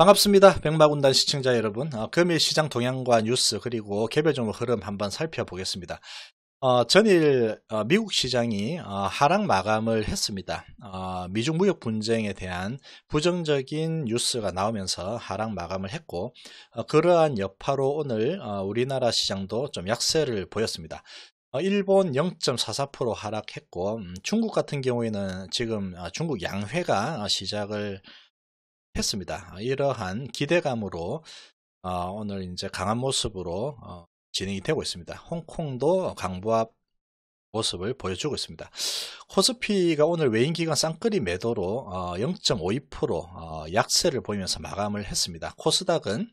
반갑습니다. 백마군단 시청자 여러분. 어, 금일 시장 동향과 뉴스 그리고 개별적으로 흐름 한번 살펴보겠습니다. 어, 전일 어, 미국 시장이 어, 하락 마감을 했습니다. 어, 미중 무역 분쟁에 대한 부정적인 뉴스가 나오면서 하락 마감을 했고 어, 그러한 여파로 오늘 우리나라 시장도 좀 약세를 보였습니다. 일본 0.44% 하락했고 음, 중국 같은 경우에는 지금 중국 양회가 시작을 했습니다. 아, 이러한 기대감으로 어, 오늘 이제 강한 모습으로 어, 진행이 되고 있습니다. 홍콩도 강부합 모습을 보여주고 있습니다. 코스피가 오늘 외인기관 쌍끌이 매도로 어, 0.52% 어, 약세를 보이면서 마감을 했습니다. 코스닥은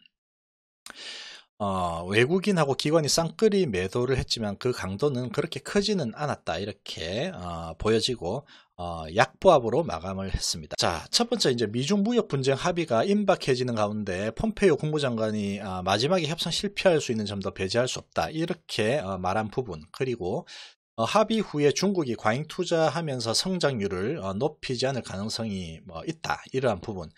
어, 외국인하고 기관이 쌍끌이 매도를 했지만 그 강도는 그렇게 크지는 않았다 이렇게 어, 보여지고 어, 약보합으로 마감을 했습니다. 자, 첫 번째 이제 미중 무역 분쟁 합의가 임박해지는 가운데 폼페이오 국무장관이 어, 마지막에 협상 실패할 수 있는 점도 배제할 수 없다 이렇게 어, 말한 부분 그리고 어, 합의 후에 중국이 과잉 투자하면서 성장률을 어, 높이지 않을 가능성이 뭐 있다 이러한 부분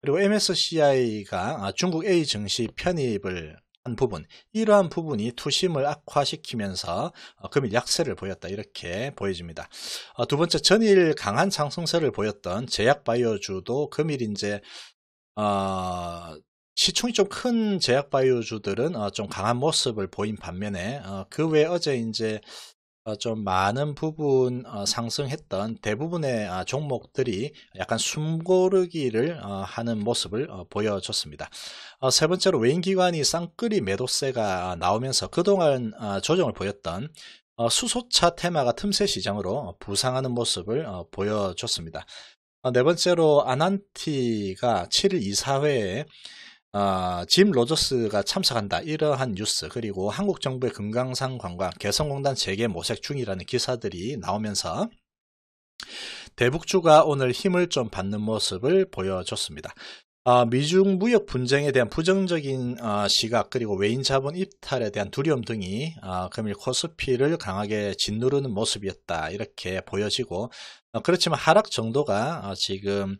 그리고 MSCI가 아, 중국 A 증시 편입을 한 부분, 이러한 부분이 투심을 악화시키면서 어, 금일 약세를 보였다 이렇게 보여집니다. 어, 두 번째 전일 강한 상승세를 보였던 제약바이오주도 금일 이제 어, 시총이 좀 큰 제약바이오주들은 어, 좀 강한 모습을 보인 반면에 어, 그외 어제 이제 어, 좀 많은 부분 어, 상승했던 대부분의 아, 종목들이 약간 숨고르기를 어, 하는 모습을 보여줬습니다. 세 번째로 외인기관이 쌍끌이 매도세가 나오면서 그동안 아, 조정을 보였던 수소차 테마가 틈새 시장으로 부상하는 모습을 보여줬습니다. 네 번째로 아난티가 7일 이사회에 어, 짐 로저스가 참석한다 이러한 뉴스 그리고 한국 정부의 금강산 관광 개성공단 재개 모색 중이라는 기사들이 나오면서 대북주가 오늘 힘을 좀 받는 모습을 보여줬습니다. 어, 미중 무역 분쟁에 대한 부정적인 어, 시각 그리고 외인 자본 이탈에 대한 두려움 등이 어, 금일 코스피를 강하게 짓누르는 모습이었다 이렇게 보여지고 그렇지만 하락 정도가 지금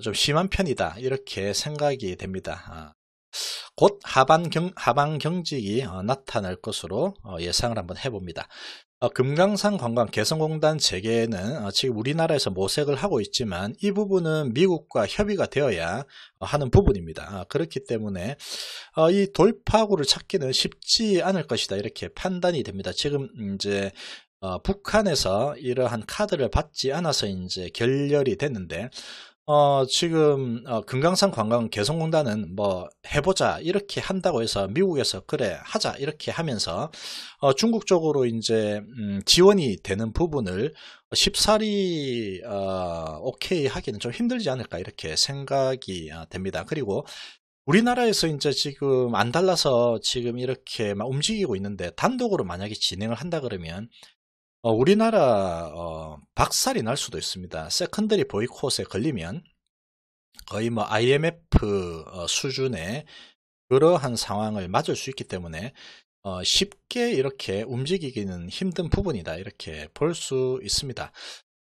좀 심한 편이다 이렇게 생각이 됩니다. 아. 곧 하반 경, 하반 경직이 어, 나타날 것으로 어, 예상을 한번 해봅니다. 어, 금강산 관광 개성공단 재개는 어, 지금 우리나라에서 모색을 하고 있지만 이 부분은 미국과 협의가 되어야 어, 하는 부분입니다. 아, 그렇기 때문에 어, 이 돌파구를 찾기는 쉽지 않을 것이다 이렇게 판단이 됩니다. 지금 이제 어, 북한에서 이러한 카드를 받지 않아서 이제 결렬이 됐는데 어, 지금 어, 금강산 관광 개성공단은 뭐 해보자 이렇게 한다고 해서 미국에서 그래 하자 이렇게 하면서 어, 중국 쪽으로 이제 음, 지원이 되는 부분을 1 4리 어, 오케이 하기는 좀 힘들지 않을까 이렇게 생각이 어, 됩니다. 그리고 우리나라에서 이제 지금 안 달라서 지금 이렇게 막 움직이고 있는데 단독으로 만약에 진행을 한다 그러면 어, 우리나라 어, 박살이 날 수도 있습니다. 세컨더리 보이콧에 걸리면 거의 뭐 IMF 어, 수준의 그러한 상황을 맞을 수 있기 때문에 어, 쉽게 이렇게 움직이기는 힘든 부분이다 이렇게 볼 수 있습니다.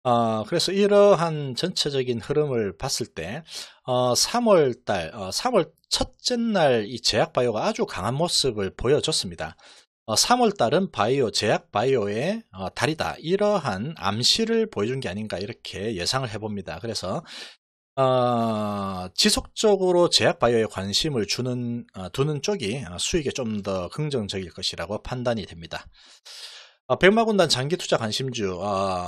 어, 그래서 이러한 전체적인 흐름을 봤을 때 어, 3월달 3월 어, 첫째 날 이 제약바이오가 아주 강한 모습을 보여줬습니다. 3월달은 어, 바이오, 제약 바이오의 어, 달이다. 이러한 암시를 보여준 게 아닌가 이렇게 예상을 해봅니다. 그래서 어, 지속적으로 제약 바이오에 관심을 주는 두는 쪽이 수익에 좀 더 긍정적일 것이라고 판단이 됩니다. 어, 백마군단 장기 투자 관심주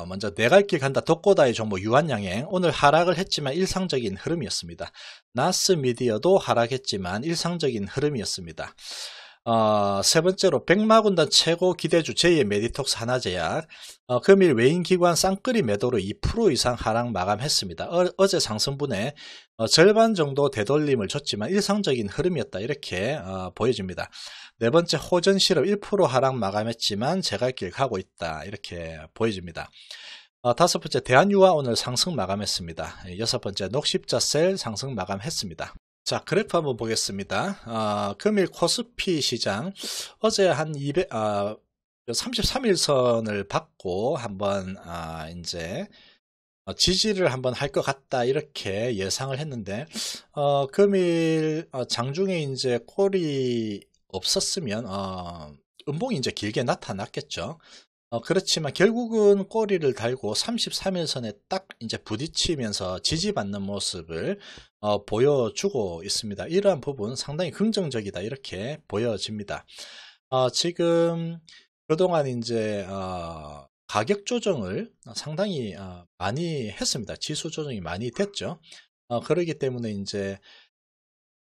먼저 내갈길 네 간다 독고다의 종목 유한양행 오늘 하락을 했지만 일상적인 흐름이었습니다. 나스 미디어도 하락했지만 일상적인 흐름이었습니다. 어, 세 번째로 백마군단 최고 기대주 제2의 메디톡스 하나제약 어, 금일 외인기관 쌍끌이 매도로 2% 이상 하락 마감했습니다. 어, 제 상승분에 어, 절반 정도 되돌림을 줬지만 일상적인 흐름이었다 이렇게 어, 보여집니다. 네 번째 호전실업 1% 하락 마감했지만 제갈길 가고 있다 이렇게 보여집니다. 어, 다섯 번째 대한유화 오늘 상승 마감했습니다. 예, 여섯 번째 녹십자셀 상승 마감했습니다. 자, 그래프 한번 보겠습니다. 어, 금일 코스피 시장 어제 한 200, 어, 33일선을 받고 한번 아, 이제 어, 지지를 한번 할 것 같다 이렇게 예상을 했는데 어, 금일 어, 장중에 이제 콜이 없었으면 어, 음봉이 이제 길게 나타났겠죠. 어, 그렇지만 결국은 꼬리를 달고 33일선에 딱 이제 부딪히면서 지지받는 모습을 어, 보여주고 있습니다. 이러한 부분 상당히 긍정적이다 이렇게 보여집니다. 어, 지금 그동안 이제 어, 가격 조정을 상당히 어, 많이 했습니다. 지수 조정이 많이 됐죠. 어, 그러기 때문에 이제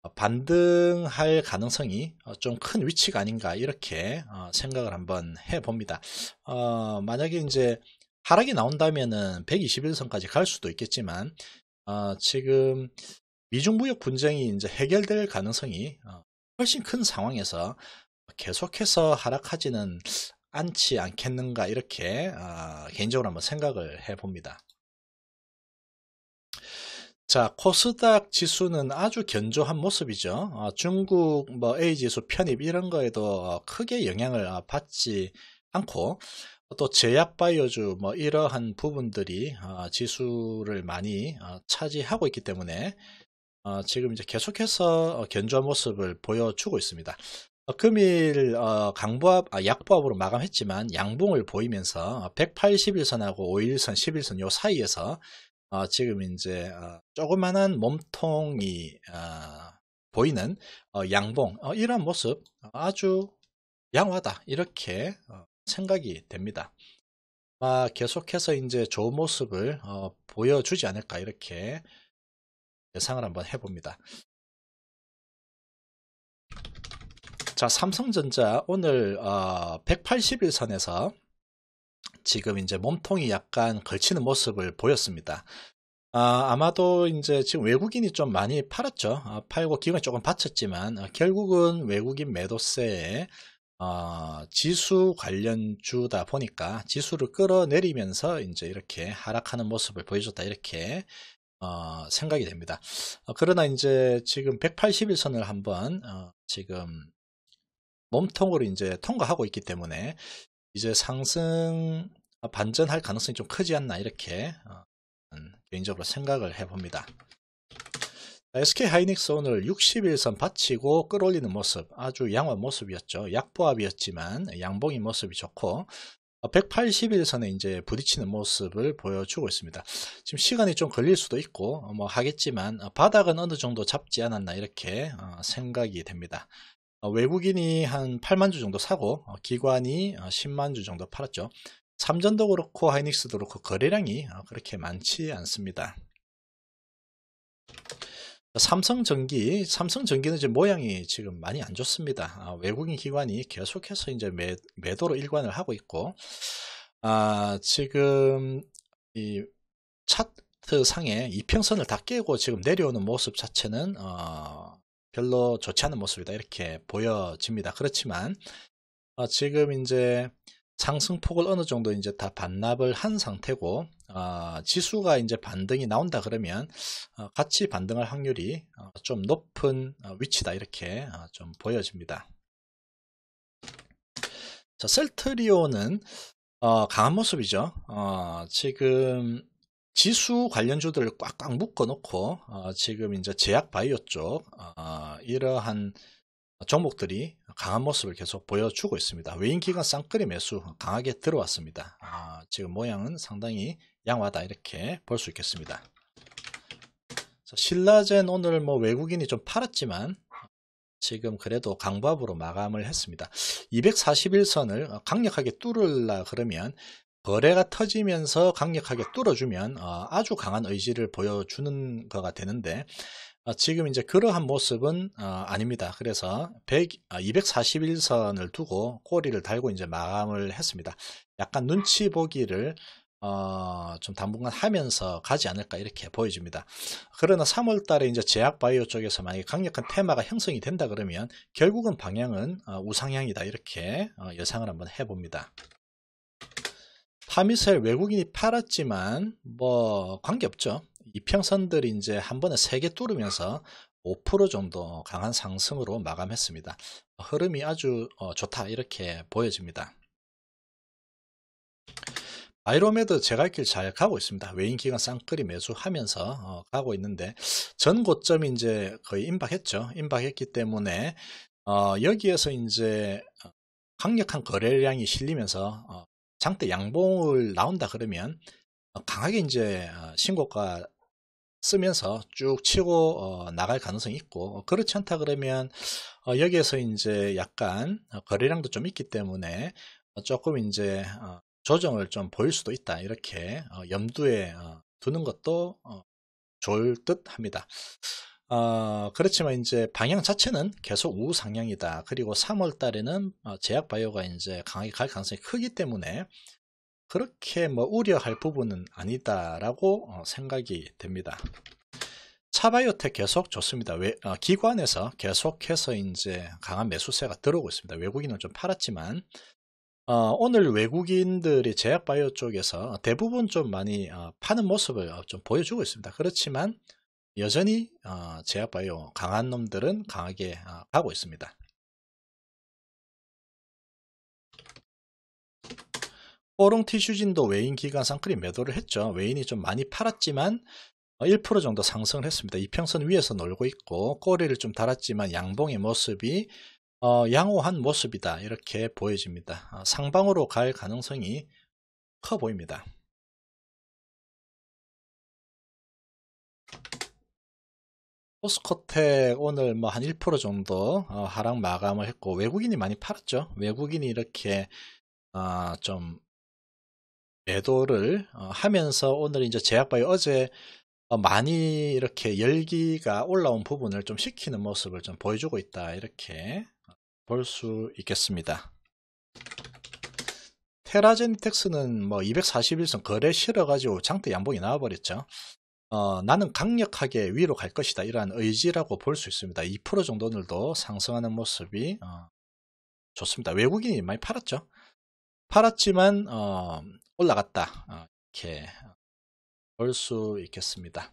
어, 반등할 가능성이 어, 좀큰 위치가 아닌가 이렇게 어, 생각을 한번 해봅니다. 어, 만약에 이제 하락이 나온다면은 121선까지 갈 수도 있겠지만 어, 지금 미중 무역 분쟁이 이제 해결될 가능성이 훨씬 큰 상황에서 계속해서 하락하지는 않지 않겠는가 이렇게 어, 개인적으로 한번 생각을 해봅니다. 자, 코스닥 지수는 아주 견조한 모습이죠. 아, 중국 뭐 A 지수 편입 이런 거에도 어, 크게 영향을 아, 받지 않고 또 제약바이오주 뭐 이러한 부분들이 아, 지수를 많이 차지하고 있기 때문에 어, 지금 이제 계속해서 어, 견조한 모습을 보여주고 있습니다. 금일 강보합 약보합으로 마감했지만 양봉을 보이면서 180일선하고 5일선, 11선 요 사이에서 어, 지금 이제 어, 조그만한 몸통이 어, 보이는 어, 양봉 어, 이런 모습 어, 아주 양화다 이렇게 생각이 됩니다. 아, 계속해서 이제 좋은 모습을 보여주지 않을까 이렇게 예상을 한번 해봅니다. 자 삼성전자 오늘 180일 선에서 지금 이제 몸통이 약간 걸치는 모습을 보였습니다. 아, 아마도 이제 지금 외국인이 좀 많이 팔았죠. 아, 팔고 기간이 조금 받쳤지만 아, 결국은 외국인 매도세에 어, 지수 관련 주다 보니까 지수를 끌어내리면서 이제 이렇게 하락하는 모습을 보여줬다 이렇게 어, 생각이 됩니다. 어, 그러나 이제 지금 1 8 1선을 한번 어, 지금 몸통으로 이제 통과하고 있기 때문에 이제 상승 어, 반전할 가능성이 좀 크지 않나 이렇게 어, 음, 개인적으로 생각을 해봅니다. SK 하이닉스 오늘 60일선 받치고 끌어올리는 모습 아주 양호 한 모습이었죠. 약보합이었지만 양봉인 모습이 좋고 180일선에 어, 이제 부딪히는 모습을 보여주고 있습니다. 지금 시간이 좀 걸릴 수도 있고 뭐 하겠지만 바닥은 어느 정도 잡지 않았나 이렇게 생각이 됩니다. 외국인이 한 8만 주 정도 사고 기관이 10만 주 정도 팔았죠. 삼전도 그렇고 하이닉스도 그렇고 거래량이 어, 그렇게 많지 않습니다. 삼성전기, 삼성전기는 이제 모양이 지금 많이 안 좋습니다. 아, 외국인 기관이 계속해서 이제 매, 매도로 일관을 하고 있고, 아, 지금 이 차트 상에 이평선을 다 깨고 지금 내려오는 모습 자체는 어, 별로 좋지 않은 모습이다 이렇게 보여집니다. 그렇지만 어, 지금 이제 상승폭을 어느 정도 이제 다 반납을 한 상태고 어, 지수가 이제 반등이 나온다 그러면 어, 같이 반등할 확률이 어, 좀 높은 위치다 이렇게 좀 보여집니다. 자, 셀트리온은 어, 강한 모습이죠. 어, 지금 지수 관련주들을 꽉꽉 묶어놓고 어, 지금 이제 제약 바이오 쪽 이러한 종목들이 강한 모습을 계속 보여주고 있습니다. 외인기관 쌍끌이 매수 강하게 들어왔습니다. 아, 지금 모양은 상당히 양화다 이렇게 볼 수 있겠습니다. 신라젠 오늘 뭐 외국인이 좀 팔았지만 지금 그래도 강밥으로 마감을 했습니다. 241선을 강력하게 뚫으려 그러면 거래가 터지면서 강력하게 뚫어주면 어, 아주 강한 의지를 보여주는 거가 되는데 아, 지금 이제 그러한 모습은 어, 아닙니다. 그래서 100, 241선을 아, 두고 꼬리를 달고 이제 마감을 했습니다. 약간 눈치 보기를 어, 좀 당분간 하면서 가지 않을까 이렇게 보여집니다. 그러나 3월 달에 이제 제약 바이오 쪽에서 만약에 강력한 테마가 형성이 된다 그러면 결국은 방향은 어, 우상향이다 이렇게 어, 예상을 한번 해봅니다. 파미셀 외국인이 팔았지만 뭐 관계없죠. 이평선들이 이제 한 번에 세 개 뚫으면서 5% 정도 강한 상승으로 마감했습니다. 흐름이 아주 어, 좋다 이렇게 보여집니다. 바이로메드 제갈길잘 가고 있습니다. 외인 기간 쌍끌이 매수하면서 어, 가고 있는데 전 고점이 이제 거의 임박했죠. 임박했기 때문에 어, 여기에서 이제 강력한 거래량이 실리면서 장대 양봉을 나온다 그러면 강하게 이제 어, 신고가 쓰면서 쭉 치고 어, 나갈 가능성이 있고 어, 그렇지 않다 그러면 여기에서 이제 약간 거래량도 좀 있기 때문에 조금 이제 조정을 좀 보일 수도 있다 이렇게 염두에 두는 것도 좋을 듯 합니다. 그렇지만 이제 방향 자체는 계속 우상향이다. 그리고 3월 달에는 제약바이오가 이제 강하게 갈 가능성이 크기 때문에 그렇게 뭐 우려할 부분은 아니다라고 어, 생각이 됩니다. 차바이오텍 계속 좋습니다. 외, 어, 기관에서 계속해서 이제 강한 매수세가 들어오고 있습니다. 외국인은 좀 팔았지만 어, 오늘 외국인들이 제약바이오 쪽에서 대부분 좀 많이 어, 파는 모습을 어, 좀 보여주고 있습니다. 그렇지만 여전히 어, 제약바이오 강한 놈들은 강하게 가고 있습니다. 뽀롱 티슈진도 외인 기간 상크림 매도를 했죠. 외인이 좀 많이 팔았지만 1% 어, 정도 상승을 했습니다. 이평선 위에서 놀고 있고 꼬리를 좀 달았지만 양봉의 모습이 어, 양호한 모습이다 이렇게 보여집니다. 어, 상방으로 갈 가능성이 커 보입니다. 포스코텍 오늘 뭐 한 1% 정도 어, 하락 마감을 했고 외국인이 많이 팔았죠. 외국인이 이렇게 어, 좀 매도를 어, 하면서 오늘 이제 제약바이 어제 어, 많이 이렇게 열기가 올라온 부분을 좀시키는 모습을 좀 보여주고 있다 이렇게 볼 수 있겠습니다. 테라젠텍스는뭐 241선 거래 실어가지고 장대 양봉이 나와버렸죠. 어, 나는 강력하게 위로 갈 것이다 이러한 의지라고 볼 수 있습니다. 2% 정도 오늘도 상승하는 모습이 어, 좋습니다. 외국인이 많이 팔았죠. 팔았지만 어, 올라갔다. 어, 이렇게 어, 볼수 있겠습니다.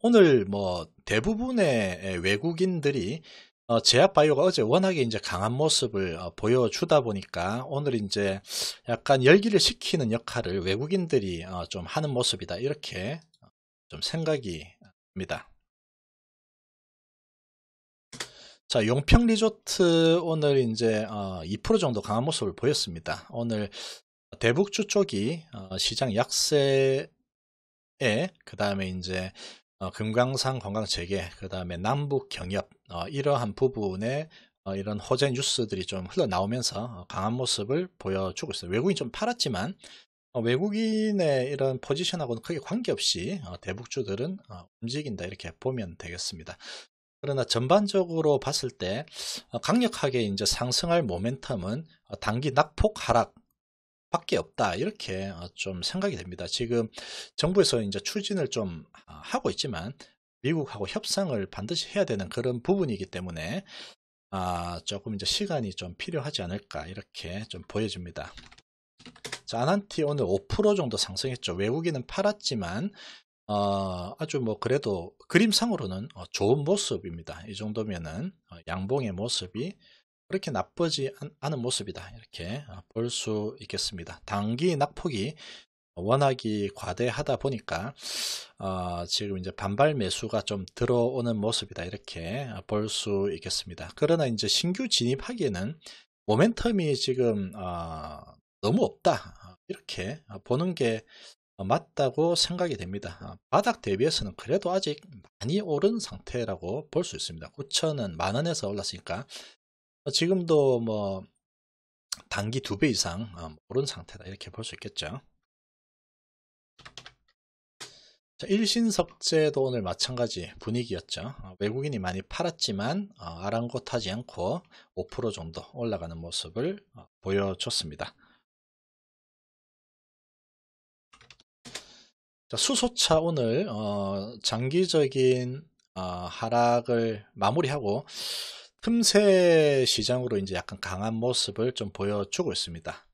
오늘 뭐 대부분의 외국인들이 어, 제약바이오가 어제 워낙에 이제 강한 모습을 보여주다 보니까 오늘 이제 약간 열기를 식히는 역할을 외국인들이 좀 하는 모습이다 이렇게 좀 생각이 듭니다. 자, 용평 리조트 오늘 이제 2% 정도 강한 모습을 보였습니다. 오늘 대북주 쪽이 어, 시장 약세에 그 다음에 이제 어, 금강산 관광 재개 그 다음에 남북 경협 어, 이러한 부분에 이런 호재 뉴스들이 좀 흘러나오면서 강한 모습을 보여주고 있어요. 외국인 좀 팔았지만 외국인의 이런 포지션하고는 크게 관계없이 대북주들은 움직인다 이렇게 보면 되겠습니다. 그러나 전반적으로 봤을 때 강력하게 이제 상승할 모멘텀은 단기 낙폭 하락 밖에 없다 이렇게 어, 좀 생각이 됩니다. 지금 정부에서 이제 추진을 좀 어, 하고 있지만 미국하고 협상을 반드시 해야 되는 그런 부분이기 때문에 아, 조금 이제 시간이 좀 필요하지 않을까 이렇게 좀 보여집니다. 자, 아난티 오늘 5% 정도 상승했죠. 외국인은 팔았지만 어, 아주 뭐 그래도 그림상으로는 좋은 모습입니다. 이 정도면은 양봉의 모습이 그렇게 나쁘지 않은 모습이다. 이렇게 아, 볼수 있겠습니다. 단기 낙폭이 워낙이 과대하다 보니까 어, 지금 이제 반발 매수가 좀 들어오는 모습이다 이렇게 아, 볼수 있겠습니다. 그러나 이제 신규 진입하기에는 모멘텀이 지금 어, 너무 없다 이렇게 보는 게 맞다고 생각이 됩니다. 바닥 대비해서는 그래도 아직 많이 오른 상태라고 볼 수 있습니다. 9천은 만 원에서 올랐으니까 뭐 지금도 뭐 단기 두 배 이상 오른 어, 뭐 상태다 이렇게 볼 수 있겠죠. 자, 일신석재도 오늘 마찬가지 분위기였죠. 어, 외국인이 많이 팔았지만 어, 아랑곳하지 않고 5% 정도 올라가는 모습을 보여줬습니다. 자, 수소차 오늘 장기적인 하락을 마무리하고 틈새 시장으로 이제 약간 강한 모습을 좀 보여주고 있습니다.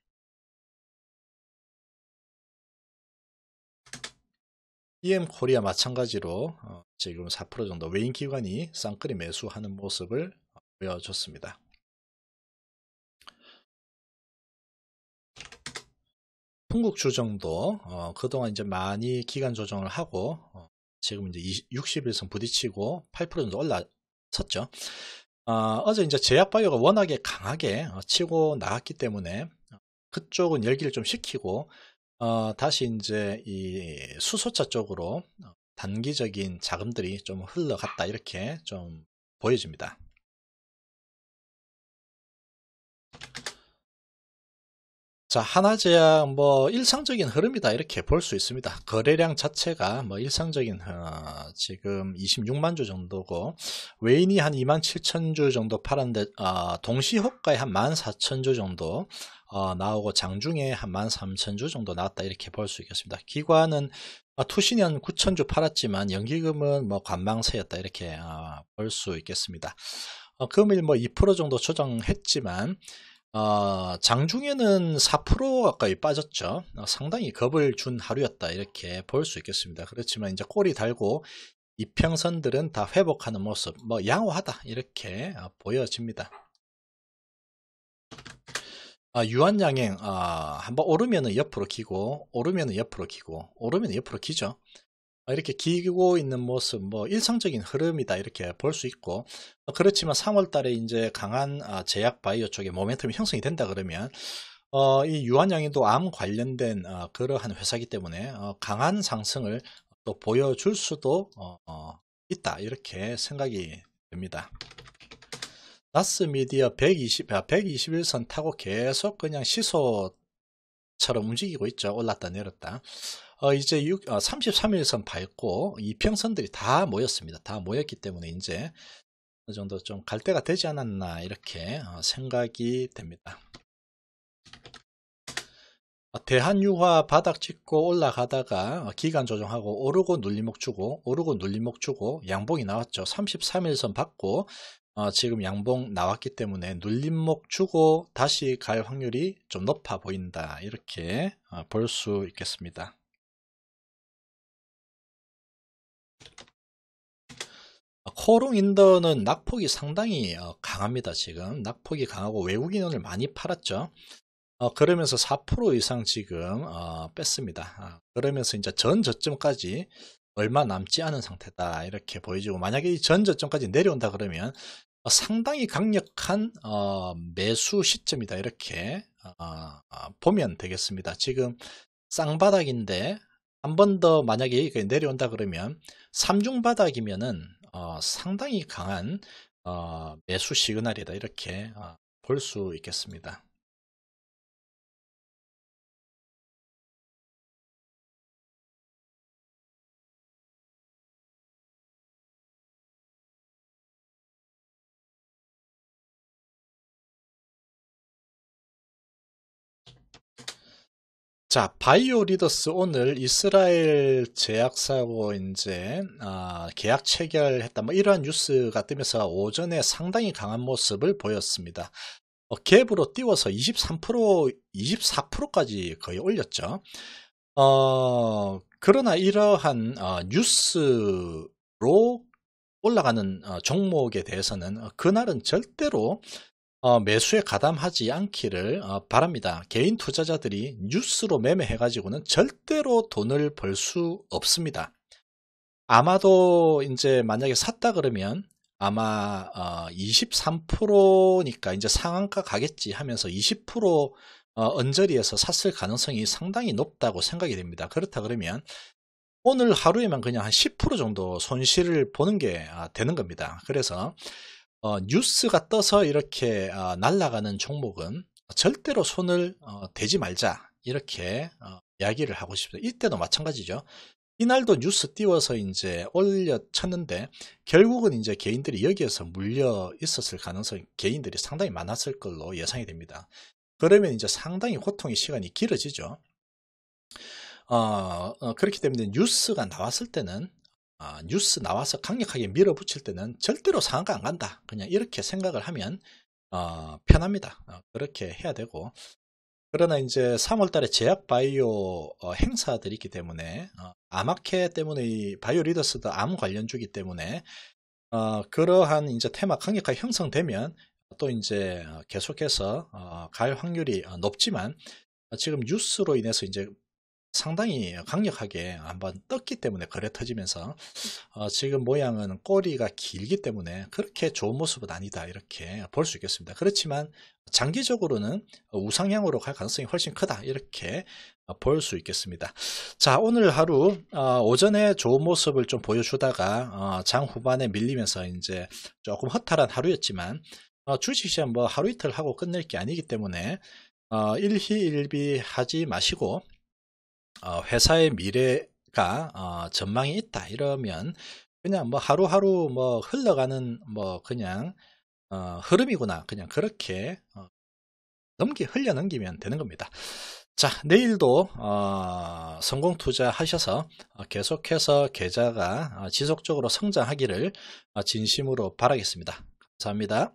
EM 코리아 마찬가지로 지금 어, 4% 정도 외인 기관이 쌍끌이 매수하는 모습을 보여줬습니다. 풍국주정도 어, 그동안 이제 많이 기간 조정을 하고 어, 지금 이제 60일선 부딪히고 8% 정도 올라섰죠. 어, 제 이제 제약바이가 워낙에 강하게 어, 치고 나왔기 때문에 그쪽은 열기를 좀 식히고 어, 다시 이제 이 수소차 쪽으로 어, 단기적인 자금들이 좀 흘러갔다 이렇게 좀 보여집니다. 자, 하나제약 뭐 일상적인 흐름이다 이렇게 볼 수 있습니다. 거래량 자체가 뭐 일상적인 어, 지금 26만 주 정도고 외인이 한 2만 7천 주 정도 팔았는데 어, 아, 동시 호가에 한 1만 4천 주 정도 어, 나오고 장중에 한 1만 3천 주 정도 나왔다 이렇게 볼 수 있겠습니다. 기관은 아, 투신이 9천 주 팔았지만 연기금은 뭐 관망세였다 이렇게 어, 볼수 있겠습니다. 어, 금일 뭐2% 정도 조정했지만 어, 장중에는 4% 가까이 빠졌죠. 어, 상당히 겁을 준 하루였다 이렇게 볼 수 있겠습니다. 그렇지만 이제 꼬리 달고 이평선들은 다 회복하는 모습, 뭐 양호하다 이렇게 어, 보여집니다. 아, 유한양행 아, 한번 오르면 옆으로 기고 오르면 옆으로 기고 오르면 옆으로 기죠. 어, 이렇게 기고 있는 모습, 뭐 일상적인 흐름이다 이렇게 볼 수 있고 어, 그렇지만 3월달에 이제 강한 아, 제약 바이오 쪽에 모멘텀이 형성이 된다 그러면 어, 이 유한양이도 암 관련된 어, 그러한 회사기 때문에 어, 강한 상승을 또 보여줄 수도 어, 있다 이렇게 생각이 됩니다. 나스 미디어 120, 121선 아, 타고 계속 그냥 시소 처럼 움직이고 있죠. 올랐다 내렸다. 어, 이제 6, 어, 33일선 밟고 이평선들이 다 모였습니다. 다 모였기 때문에 이제 어느 정도 좀 갈 때가 되지 않았나 이렇게 어, 생각이 됩니다. 어, 대한유화 바닥 찍고 올라가다가 어, 기간 조정하고 오르고 눌림목 주고 오르고 눌림목 주고 양봉이 나왔죠. 33일선 받고 어, 지금 양봉 나왔기 때문에 눌림목 주고 다시 갈 확률이 좀 높아 보인다 이렇게 어, 볼수 있겠습니다. 아, 코롱인더는 낙폭이 상당히 어, 강합니다. 지금 낙폭이 강하고 외국인원을 많이 팔았죠. 어, 그러면서 4% 이상 지금 어, 뺐습니다. 아, 그러면서 이제 전 저점까지 얼마 남지 않은 상태다 이렇게 보여지고 만약에 이전 저점까지 내려온다 그러면 어, 상당히 강력한 어, 매수 시점이다 이렇게 어, 어 보면 되겠습니다. 지금 쌍바닥인데 한 번 더 만약에 내려온다 그러면 삼중바닥이면은 어, 상당히 강한 어, 매수 시그널이다 이렇게 어, 볼수 있겠습니다. 자, 바이오 리더스 오늘 이스라엘 제약사고 이제 아, 계약 체결했다. 뭐 이러한 뉴스가 뜨면서 오전에 상당히 강한 모습을 보였습니다. 어, 갭으로 띄워서 23% 24%까지 거의 올렸죠. 어, 그러나 이러한 어, 뉴스로 올라가는 어, 종목에 대해서는 어, 그날은 절대로 어, 매수에 가담하지 않기를 어, 바랍니다. 개인 투자자들이 뉴스로 매매해가지고는 절대로 돈을 벌 수 없습니다. 아마도 이제 만약에 샀다 그러면 아마 23%니까 어, 이제 상한가 가겠지 하면서 20% 언저리에서 샀을 가능성이 상당히 높다고 생각이 됩니다. 그렇다 그러면 오늘 하루에만 그냥 한 10% 정도 손실을 보는 게 아, 되는 겁니다. 그래서 어, 뉴스가 떠서 이렇게 어, 날아가는 종목은 절대로 손을 어, 대지 말자 이렇게 어, 이야기를 하고 싶습니다. 이때도 마찬가지죠. 이날도 뉴스 띄워서 이제 올려쳤는데 결국은 이제 개인들이 여기에서 물려 있었을 가능성 개인들이 상당히 많았을 걸로 예상이 됩니다. 그러면 이제 상당히 호통의 시간이 길어지죠. 어, 어, 그렇기 때문에 뉴스가 나왔을 때는 어, 뉴스 나와서 강력하게 밀어붙일 때는 절대로 상한가 안 간다. 그냥 이렇게 생각을 하면 어, 편합니다. 어, 그렇게 해야 되고 그러나 이제 3월달에 제약바이오 어, 행사들이 있기 때문에 아마케 어, 때문에 바이오 리더스도 암 관련주기 때문에 어, 그러한 이제 테마 강력하게 형성되면 또 이제 계속해서 갈 확률이 높지만 지금 뉴스로 인해서 이제 상당히 강력하게 한번 떴기 때문에 거래 터지면서 음. 어, 지금 모양은 꼬리가 길기 때문에 그렇게 좋은 모습은 아니다 이렇게 볼 수 있겠습니다. 그렇지만 장기적으로는 우상향으로 갈 가능성이 훨씬 크다 이렇게 볼 수 있겠습니다. 자 오늘 하루 어, 오전에 좋은 모습을 좀 보여주다가 어, 장 후반에 밀리면서 이제 조금 허탈한 하루였지만 어, 주식시장 뭐 하루 이틀 하고 끝낼 게 아니기 때문에 어, 일희일비 하지 마시고 어, 회사의 미래가 어, 전망이 있다 이러면 그냥 뭐 하루하루 뭐 흘러가는 뭐 그냥 어, 흐름이구나 그냥 그렇게 어, 넘기 흘려 넘기면 되는 겁니다. 자 내일도 어, 성공 투자하셔서 어, 계속해서 계좌가 어, 지속적으로 성장하기를 어, 진심으로 바라겠습니다. 감사합니다.